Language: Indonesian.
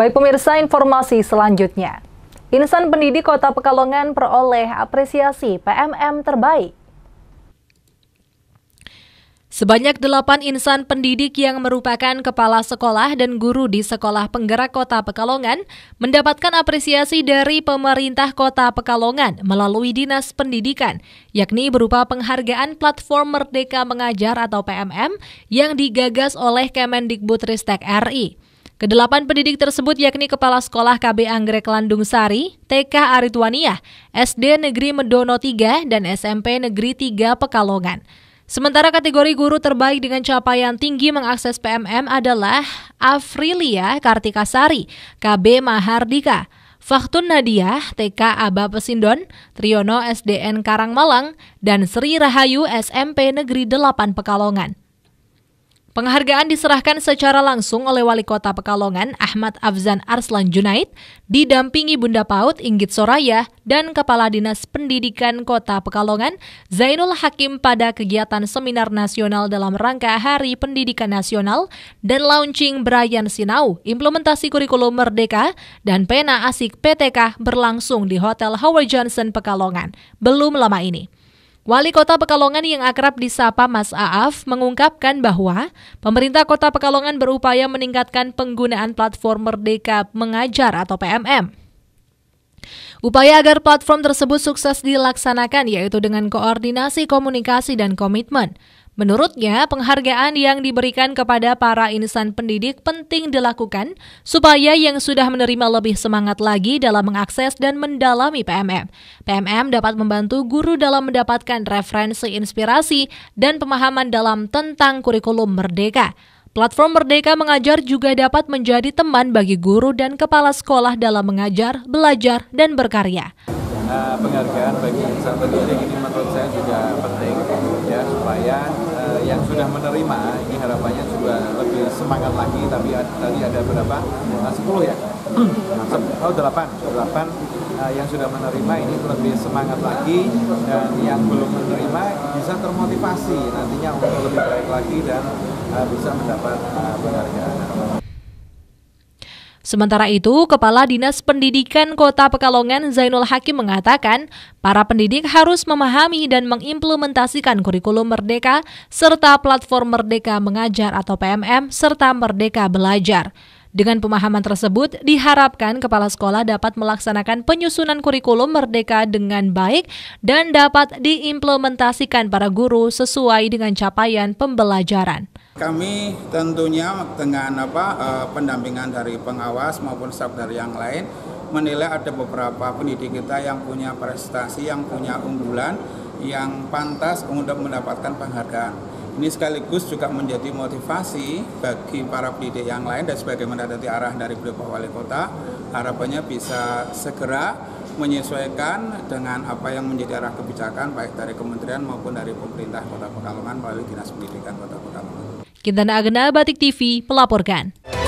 Baik pemirsa, informasi selanjutnya. Insan pendidik Kota Pekalongan peroleh apresiasi PMM terbaik. Sebanyak delapan insan pendidik yang merupakan kepala sekolah dan guru di Sekolah Penggerak Kota Pekalongan mendapatkan apresiasi dari pemerintah Kota Pekalongan melalui Dinas Pendidikan, yakni berupa penghargaan Platform Merdeka Mengajar atau PMM yang digagas oleh Kemendikbudristek RI. Kedelapan pendidik tersebut yakni Kepala Sekolah KB Anggrek Landung Sari, TK Aritwania, SD Negeri Medono 3, dan SMP Negeri 3 Pekalongan. Sementara kategori guru terbaik dengan capaian tinggi mengakses PMM adalah Afrilia Kartikasari, KB Mahardika, Fahtun Nadia, TK Aba Pesindon, Triono SDN Karangmalang, dan Sri Rahayu SMP Negeri 8 Pekalongan. Penghargaan diserahkan secara langsung oleh Wali Kota Pekalongan Ahmad Afzan Arslan Junaid, didampingi Bunda Paut Inggit Soraya dan Kepala Dinas Pendidikan Kota Pekalongan Zainul Hakim pada kegiatan seminar nasional dalam rangka Hari Pendidikan Nasional dan launching Brian Sinau, implementasi kurikulum Merdeka dan Pena Asik PTK berlangsung di Hotel Howard Johnson Pekalongan belum lama ini. Wali Kota Pekalongan yang akrab disapa Mas Aaf mengungkapkan bahwa pemerintah Kota Pekalongan berupaya meningkatkan penggunaan platform Merdeka Mengajar atau PMM. Upaya agar platform tersebut sukses dilaksanakan yaitu dengan koordinasi komunikasi dan komitmen. Menurutnya, penghargaan yang diberikan kepada para insan pendidik penting dilakukan supaya yang sudah menerima lebih semangat lagi dalam mengakses dan mendalami PMM. PMM dapat membantu guru dalam mendapatkan referensi inspirasi dan pemahaman dalam tentang kurikulum merdeka. Platform Merdeka Mengajar juga dapat menjadi teman bagi guru dan kepala sekolah dalam mengajar, belajar, dan berkarya. Nah, penghargaan bagi insan pendidik ini menurut saya juga menerima ini harapannya juga lebih semangat lagi tapi tadi ada berapa? Nah, 10 ya? oh 8, 8 uh, yang sudah menerima ini lebih semangat lagi dan yang belum menerima bisa termotivasi nantinya untuk lebih baik lagi dan uh, bisa mendapat uh, penghargaan. Sementara itu, Kepala Dinas Pendidikan Kota Pekalongan Zainul Hakim mengatakan, para pendidik harus memahami dan mengimplementasikan kurikulum Merdeka serta platform Merdeka Mengajar atau PMM serta Merdeka Belajar. Dengan pemahaman tersebut, diharapkan kepala sekolah dapat melaksanakan penyusunan kurikulum merdeka dengan baik dan dapat diimplementasikan para guru sesuai dengan capaian pembelajaran. Kami tentunya dengan apa eh, pendampingan dari pengawas maupun staf dari yang lain menilai ada beberapa pendidik kita yang punya prestasi, yang punya unggulan, yang pantas untuk mendapatkan penghargaan. Ini sekaligus juga menjadi motivasi bagi para pendidik yang lain dan sebagaimana tadi arah dari Bapak Wali Kota, harapannya bisa segera menyesuaikan dengan apa yang menjadi arah kebijakan baik dari kementerian maupun dari pemerintah Kota Pekalongan melalui Dinas Pendidikan Kota Pekalongan. Kintana Agena Batik TV melaporkan.